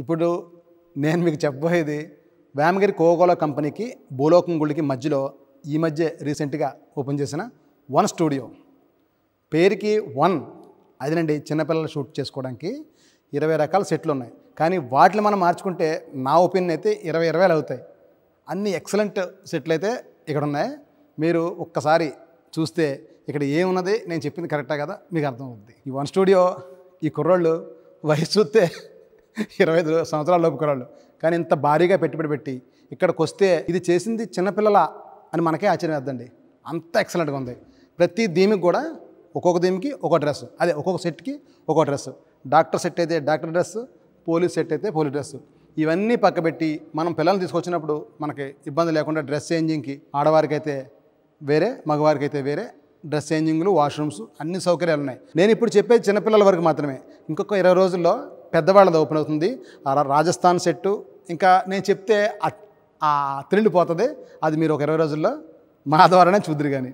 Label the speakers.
Speaker 1: ఇప్పుడు నేను మీకు చెప్పబోయేది వేమగిరి కోకోలా కంపెనీకి భూలోకం గుళ్ళకి మధ్యలో ఈ మధ్య రీసెంట్గా ఓపెన్ చేసిన వన్ స్టూడియో పేరుకి వన్ అదేనండి చిన్నపిల్లలు షూట్ చేసుకోవడానికి ఇరవై రకాల సెట్లు ఉన్నాయి కానీ వాటిని మనం మార్చుకుంటే నా ఒపీనియన్ అయితే ఇరవై ఇరవై అవుతాయి అన్ని ఎక్సలెంట్ సెట్లు అయితే ఇక్కడ ఉన్నాయి మీరు ఒక్కసారి చూస్తే ఇక్కడ ఏమున్నది నేను చెప్పింది కరెక్టా కదా మీకు అర్థమవుద్ది ఈ వన్ స్టూడియో ఈ కుర్రోళ్ళు వయసు చూస్తే ఇరవై ఐదు సంవత్సరాలు లోపుకురాళ్ళు కానీ ఇంత భారీగా పెట్టుబడి పెట్టి ఇక్కడికి వస్తే ఇది చేసింది చిన్నపిల్లల అని మనకే ఆశ్చర్యం వద్దండి అంత ఎక్సలెంట్గా ఉంది ప్రతి దీమికి కూడా ఒక్కొక్క దీమికి ఒక డ్రెస్ అదే ఒక్కొక్క సెట్కి ఒక డ్రెస్ డాక్టర్ సెట్ అయితే డాక్టర్ డ్రెస్ పోలీస్ సెట్ అయితే పోలీస్ డ్రెస్ ఇవన్నీ పక్కబెట్టి మనం పిల్లల్ని తీసుకొచ్చినప్పుడు మనకి ఇబ్బంది లేకుండా డ్రెస్ చేంజింగ్కి ఆడవారికి అయితే వేరే మగవారికి అయితే వేరే డ్రెస్ చేంజింగ్లు వాష్రూమ్స్ అన్ని సౌకర్యాలు ఉన్నాయి నేను ఇప్పుడు చెప్పేది చిన్నపిల్లల వరకు మాత్రమే ఇంకొక ఇరవై రోజుల్లో పెద్దవాళ్ళది ఓపెన్ అవుతుంది రాజస్థాన్ సెట్టు ఇంకా నేను చెప్తే పోతుంది అది మీరు ఒక ఇరవై రోజుల్లో మా ద్వారానే చూద్దరు కానీ